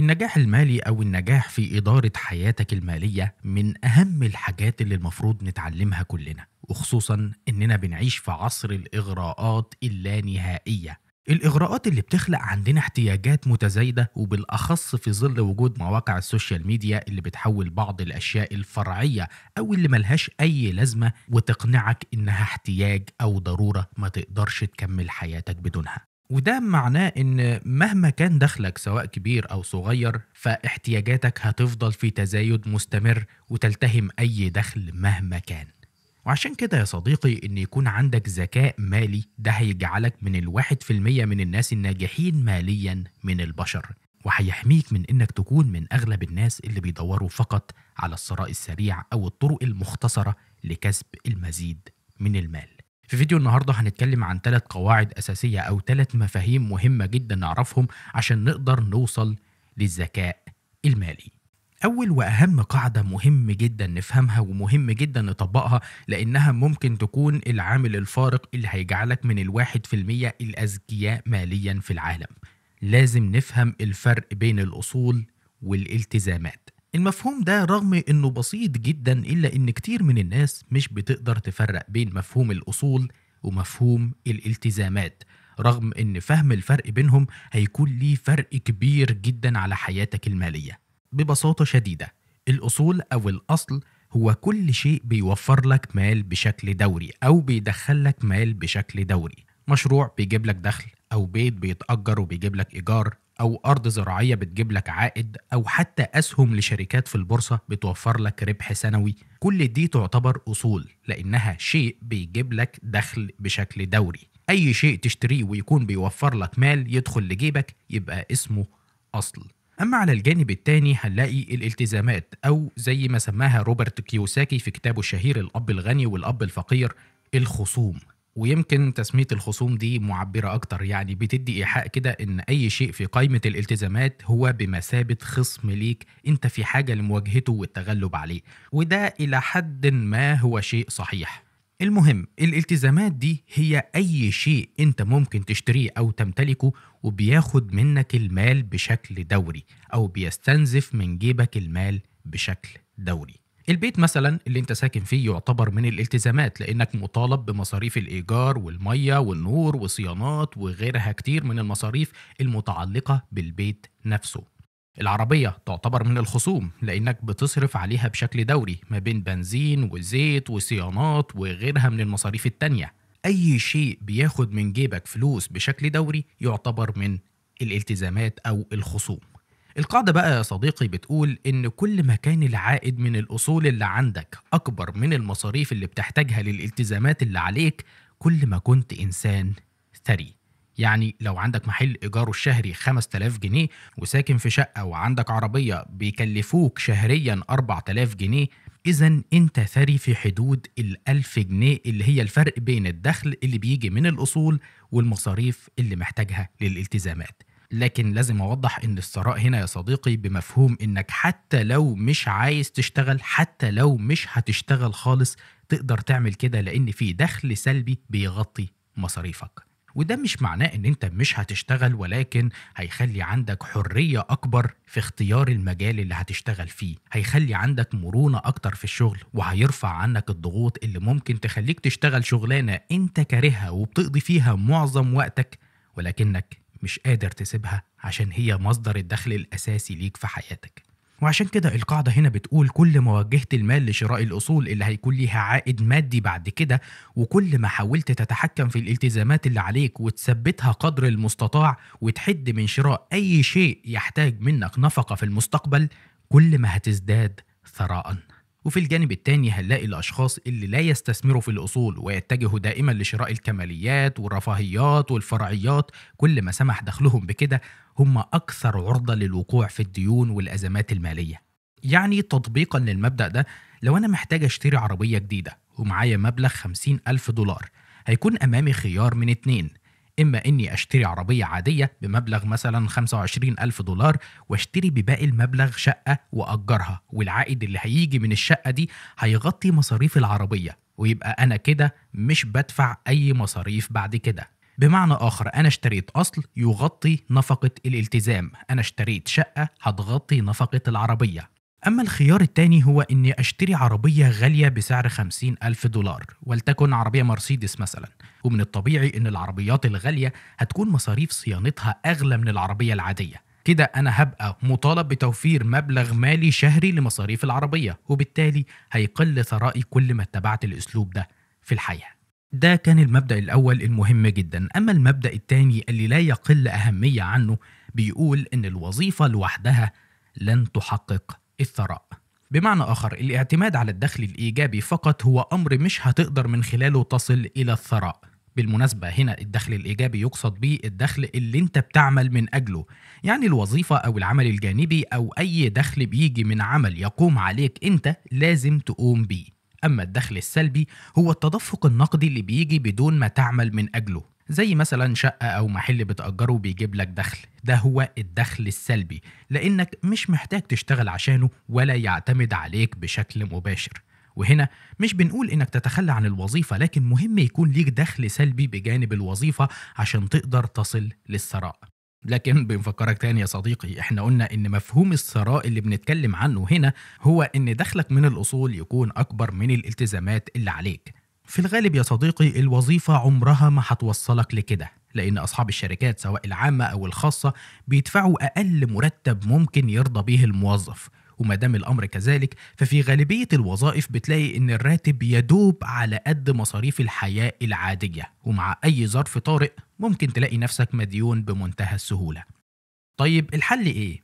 النجاح المالي أو النجاح في إدارة حياتك المالية من أهم الحاجات اللي المفروض نتعلمها كلنا وخصوصا إننا بنعيش في عصر الإغراءات اللانهائية الإغراءات اللي بتخلق عندنا احتياجات متزايدة وبالأخص في ظل وجود مواقع السوشيال ميديا اللي بتحول بعض الأشياء الفرعية أو اللي ملهاش أي لازمة وتقنعك إنها احتياج أو ضرورة ما تقدرش تكمل حياتك بدونها وده معناه ان مهما كان دخلك سواء كبير او صغير فاحتياجاتك هتفضل في تزايد مستمر وتلتهم اي دخل مهما كان وعشان كده يا صديقي ان يكون عندك ذكاء مالي ده هيجعلك من الواحد في المية من الناس الناجحين ماليا من البشر وهيحميك من انك تكون من اغلب الناس اللي بيدوروا فقط على الثراء السريع او الطرق المختصرة لكسب المزيد من المال في فيديو النهارده هنتكلم عن ثلاث قواعد اساسيه او ثلاث مفاهيم مهمه جدا نعرفهم عشان نقدر نوصل للذكاء المالي أول وأهم قاعدة مهم جدا نفهمها ومهم جدا نطبقها لأنها ممكن تكون العامل الفارق اللي هيجعلك من الواحد في المية الأذكياء ماليا في العالم لازم نفهم الفرق بين الأصول والالتزامات المفهوم ده رغم انه بسيط جدا الا ان كتير من الناس مش بتقدر تفرق بين مفهوم الاصول ومفهوم الالتزامات رغم ان فهم الفرق بينهم هيكون ليه فرق كبير جدا على حياتك الماليه ببساطه شديده الاصول او الاصل هو كل شيء بيوفر لك مال بشكل دوري او بيدخل لك مال بشكل دوري مشروع بيجيب لك دخل او بيت بيتاجر وبيجيب لك ايجار او ارض زراعيه بتجيب لك عائد او حتى اسهم لشركات في البورصه بتوفر لك ربح سنوي كل دي تعتبر اصول لانها شيء بيجيب لك دخل بشكل دوري اي شيء تشتريه ويكون بيوفر لك مال يدخل لجيبك يبقى اسمه اصل اما على الجانب الثاني هنلاقي الالتزامات او زي ما سماها روبرت كيوساكي في كتابه الشهير الاب الغني والاب الفقير الخصوم ويمكن تسمية الخصوم دي معبرة أكتر يعني بتدي إيحاء كده إن أي شيء في قائمة الالتزامات هو بمثابة خصم ليك أنت في حاجة لمواجهته والتغلب عليه وده إلى حد ما هو شيء صحيح المهم الالتزامات دي هي أي شيء أنت ممكن تشتريه أو تمتلكه وبياخد منك المال بشكل دوري أو بيستنزف من جيبك المال بشكل دوري البيت مثلا اللي انت ساكن فيه يعتبر من الالتزامات لانك مطالب بمصاريف الايجار والميه والنور وصيانات وغيرها كتير من المصاريف المتعلقه بالبيت نفسه العربية تعتبر من الخصوم لأنك بتصرف عليها بشكل دوري ما بين بنزين وزيت وصيانات وغيرها من المصاريف التانية أي شيء بياخد من جيبك فلوس بشكل دوري يعتبر من الالتزامات أو الخصوم القاعدة بقى يا صديقي بتقول إن كل ما كان العائد من الأصول اللي عندك أكبر من المصاريف اللي بتحتاجها للالتزامات اللي عليك كل ما كنت إنسان ثري يعني لو عندك محل إيجاره الشهري 5000 جنيه وساكن في شقة وعندك عربية بيكلفوك شهريا 4000 جنيه إذا أنت ثري في حدود الألف جنيه اللي هي الفرق بين الدخل اللي بيجي من الأصول والمصاريف اللي محتاجها للالتزامات لكن لازم اوضح ان الثراء هنا يا صديقي بمفهوم انك حتى لو مش عايز تشتغل حتى لو مش هتشتغل خالص تقدر تعمل كده لان في دخل سلبي بيغطي مصاريفك وده مش معناه ان انت مش هتشتغل ولكن هيخلي عندك حرية اكبر في اختيار المجال اللي هتشتغل فيه هيخلي عندك مرونة اكتر في الشغل وهيرفع عنك الضغوط اللي ممكن تخليك تشتغل شغلانة انت كارهها وبتقضي فيها معظم وقتك ولكنك مش قادر تسيبها عشان هي مصدر الدخل الأساسي ليك في حياتك وعشان كده القاعدة هنا بتقول كل ما وجهت المال لشراء الأصول اللي هيكون ليها عائد مادي بعد كده وكل ما حاولت تتحكم في الالتزامات اللي عليك وتثبتها قدر المستطاع وتحد من شراء أي شيء يحتاج منك نفقة في المستقبل كل ما هتزداد ثراءً وفي الجانب التاني هنلاقي الأشخاص اللي لا يستثمروا في الأصول ويتجهوا دائما لشراء الكماليات والرفاهيات والفرعيات كل ما سمح دخلهم بكده هم أكثر عرضة للوقوع في الديون والأزمات المالية يعني تطبيقا للمبدأ ده لو أنا محتاج أشتري عربية جديدة ومعايا مبلغ 50 ألف دولار هيكون أمامي خيار من اتنين إما إني أشتري عربية عادية بمبلغ مثلا 25 ألف دولار وأشتري بباقي المبلغ شقة وأجرها والعائد اللي هيجي من الشقة دي هيغطي مصاريف العربية ويبقى أنا كده مش بدفع أي مصاريف بعد كده بمعنى آخر أنا اشتريت أصل يغطي نفقة الالتزام أنا اشتريت شقة هتغطي نفقة العربية أما الخيار الثاني هو إني أشتري عربية غالية بسعر 50 ألف دولار ولتكن عربية مرسيدس مثلاً ومن الطبيعي ان العربيات الغاليه هتكون مصاريف صيانتها اغلى من العربيه العاديه كده انا هبقى مطالب بتوفير مبلغ مالي شهري لمصاريف العربيه وبالتالي هيقل ثرائي كل ما اتبعت الاسلوب ده في الحياه ده كان المبدأ الأول المهم جدا أما المبدأ الثاني اللي لا يقل أهمية عنه بيقول إن الوظيفة لوحدها لن تحقق الثراء بمعنى آخر الاعتماد على الدخل الإيجابي فقط هو أمر مش هتقدر من خلاله تصل إلى الثراء بالمناسبة هنا الدخل الإيجابي يقصد به الدخل اللي أنت بتعمل من أجله يعني الوظيفة أو العمل الجانبي أو أي دخل بيجي من عمل يقوم عليك أنت لازم تقوم بيه أما الدخل السلبي هو التدفق النقدي اللي بيجي بدون ما تعمل من أجله زي مثلا شقة أو محل بتأجره بيجيب لك دخل ده هو الدخل السلبي لأنك مش محتاج تشتغل عشانه ولا يعتمد عليك بشكل مباشر وهنا مش بنقول انك تتخلى عن الوظيفه لكن مهم يكون ليك دخل سلبي بجانب الوظيفه عشان تقدر تصل للثراء لكن بنفكرك تاني يا صديقي احنا قلنا ان مفهوم الثراء اللي بنتكلم عنه هنا هو ان دخلك من الاصول يكون اكبر من الالتزامات اللي عليك في الغالب يا صديقي الوظيفه عمرها ما هتوصلك لكده لأن أصحاب الشركات سواء العامة أو الخاصة بيدفعوا أقل مرتب ممكن يرضى به الموظف وما دام الامر كذلك ففي غالبيه الوظائف بتلاقي ان الراتب يدوب على قد مصاريف الحياه العاديه ومع اي ظرف طارئ ممكن تلاقي نفسك مديون بمنتهى السهوله طيب الحل ايه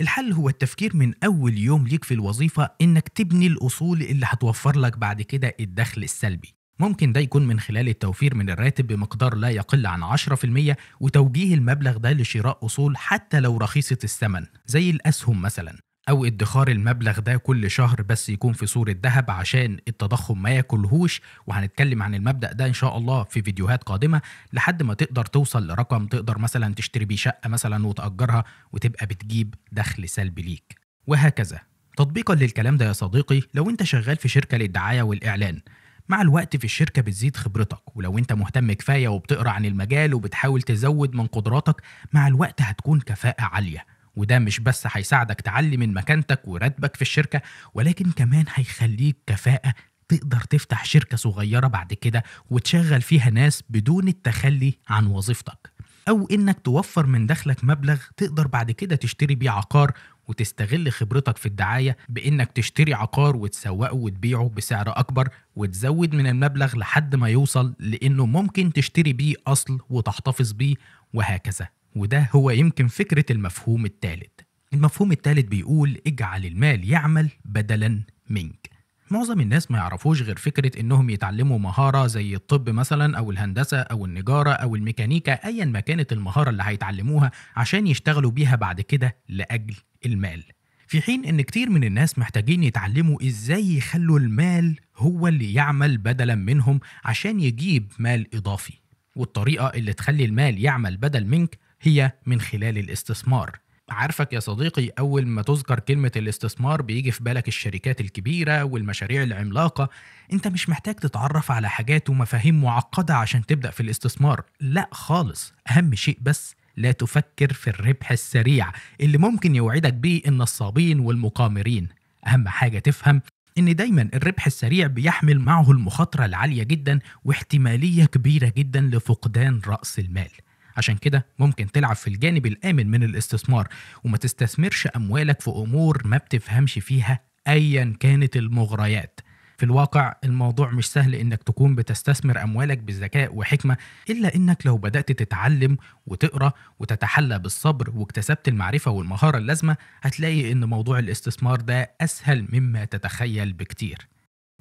الحل هو التفكير من أول يوم ليك في الوظيفة إنك تبني الأصول اللي هتوفر لك بعد كده الدخل السلبي ممكن ده يكون من خلال التوفير من الراتب بمقدار لا يقل عن 10% وتوجيه المبلغ ده لشراء أصول حتى لو رخيصة الثمن زي الأسهم مثلا او ادخار المبلغ ده كل شهر بس يكون في صورة ذهب عشان التضخم ما ياكلهوش وهنتكلم عن المبدأ ده ان شاء الله في فيديوهات قادمة لحد ما تقدر توصل لرقم تقدر مثلا تشتري بيه شقة مثلا وتأجرها وتبقى بتجيب دخل سلبي ليك وهكذا تطبيقا للكلام ده يا صديقي لو انت شغال في شركة للدعاية والإعلان مع الوقت في الشركة بتزيد خبرتك ولو انت مهتم كفاية وبتقرأ عن المجال وبتحاول تزود من قدراتك مع الوقت هتكون كفاءة عالية وده مش بس هيساعدك تعلي من مكانتك وراتبك في الشركة ولكن كمان هيخليك كفاءة تقدر تفتح شركة صغيرة بعد كده وتشغل فيها ناس بدون التخلي عن وظيفتك أو إنك توفر من دخلك مبلغ تقدر بعد كده تشتري بيه عقار وتستغل خبرتك في الدعاية بإنك تشتري عقار وتسوقه وتبيعه بسعر أكبر وتزود من المبلغ لحد ما يوصل لإنه ممكن تشتري بيه أصل وتحتفظ بيه وهكذا وده هو يمكن فكرة المفهوم الثالث المفهوم الثالث بيقول اجعل المال يعمل بدلا منك معظم الناس ما يعرفوش غير فكرة انهم يتعلموا مهارة زي الطب مثلا او الهندسة او النجارة او الميكانيكا ايا ما كانت المهارة اللي هيتعلموها عشان يشتغلوا بيها بعد كده لأجل المال في حين ان كتير من الناس محتاجين يتعلموا ازاي يخلوا المال هو اللي يعمل بدلا منهم عشان يجيب مال اضافي والطريقة اللي تخلي المال يعمل بدل منك هي من خلال الاستثمار عارفك يا صديقي أول ما تذكر كلمة الاستثمار بيجي في بالك الشركات الكبيرة والمشاريع العملاقة أنت مش محتاج تتعرف على حاجات ومفاهيم معقدة عشان تبدأ في الاستثمار لا خالص أهم شيء بس لا تفكر في الربح السريع اللي ممكن يوعدك بيه النصابين والمقامرين أهم حاجة تفهم إن دايما الربح السريع بيحمل معه المخاطرة العالية جدا واحتمالية كبيرة جدا لفقدان رأس المال عشان كده ممكن تلعب في الجانب الآمن من الاستثمار وما تستثمرش أموالك في أمور ما بتفهمش فيها أيا كانت المغريات في الواقع الموضوع مش سهل انك تكون بتستثمر اموالك بذكاء وحكمه الا انك لو بدات تتعلم وتقرا وتتحلى بالصبر واكتسبت المعرفه والمهاره اللازمه هتلاقي ان موضوع الاستثمار ده اسهل مما تتخيل بكتير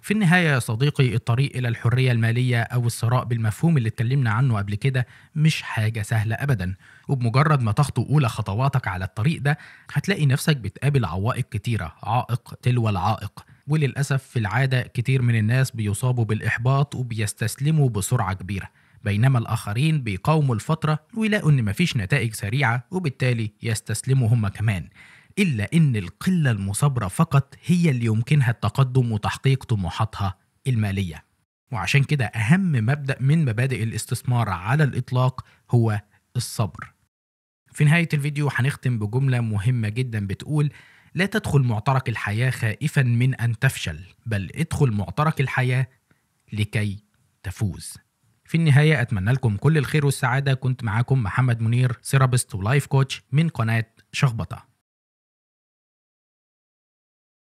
في النهاية يا صديقي الطريق إلى الحرية المالية أو الثراء بالمفهوم اللي اتكلمنا عنه قبل كده مش حاجة سهلة أبدا وبمجرد ما تخطو أولى خطواتك على الطريق ده هتلاقي نفسك بتقابل عوائق كتيرة عائق تلو العائق وللأسف في العادة كتير من الناس بيصابوا بالإحباط وبيستسلموا بسرعة كبيرة بينما الآخرين بيقاوموا الفترة ويلاقوا إن مفيش نتائج سريعة وبالتالي يستسلموا هم كمان إلا إن القلة المصابرة فقط هي اللي يمكنها التقدم وتحقيق طموحاتها المالية وعشان كده أهم مبدأ من مبادئ الاستثمار على الإطلاق هو الصبر في نهاية الفيديو هنختم بجملة مهمة جدا بتقول لا تدخل معترك الحياة خائفا من أن تفشل بل ادخل معترك الحياة لكي تفوز في النهاية أتمنى لكم كل الخير والسعادة كنت معاكم محمد منير سيرابست ولايف كوتش من قناة شخبطة